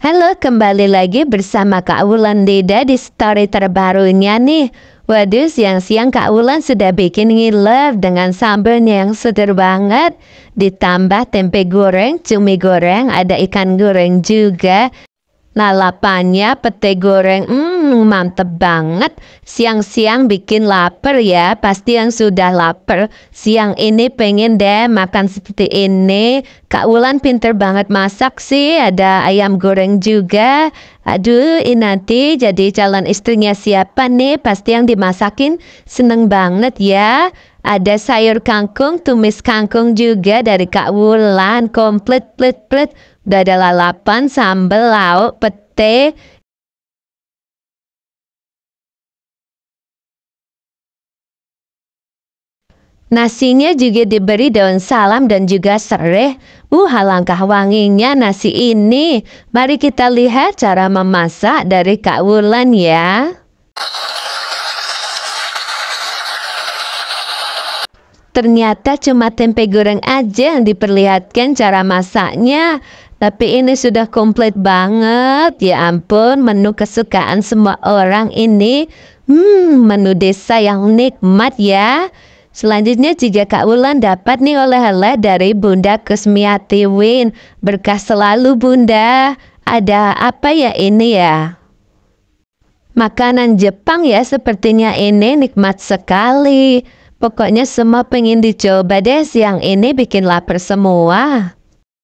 Halo, kembali lagi bersama Kak Wulan Deda di story terbarunya nih. Waduh, siang-siang Kak Wulan sudah bikin ngilep dengan sambalnya yang seder banget. Ditambah tempe goreng, cumi goreng, ada ikan goreng juga. Lalapannya pete goreng, hmm mantep banget. Siang-siang bikin lapar ya, pasti yang sudah lapar. Siang ini pengen deh makan seperti ini. Kak Wulan pinter banget masak sih, ada ayam goreng juga. Aduh, ini nanti jadi calon istrinya siapa nih? Pasti yang dimasakin seneng banget ya. Ada sayur kangkung, tumis kangkung juga dari Kak Wulan, komplit, plit, plit. Udah ada lalapan, sambal, lauk, pete, Nasinya juga diberi daun salam dan juga serai. Uh, langkah wanginya nasi ini. Mari kita lihat cara memasak dari Kak Wulan ya. Ternyata cuma tempe goreng aja yang diperlihatkan cara masaknya. Tapi ini sudah komplit banget. Ya ampun, menu kesukaan semua orang ini. Hmm, menu desa yang nikmat ya. Selanjutnya jika Kak Wulan dapat nih oleh-oleh dari Bunda Kusmiati Win. Berkah selalu Bunda. Ada apa ya ini ya? Makanan Jepang ya sepertinya ini nikmat sekali. Pokoknya semua pengen dicoba deh siang ini bikin lapar semua.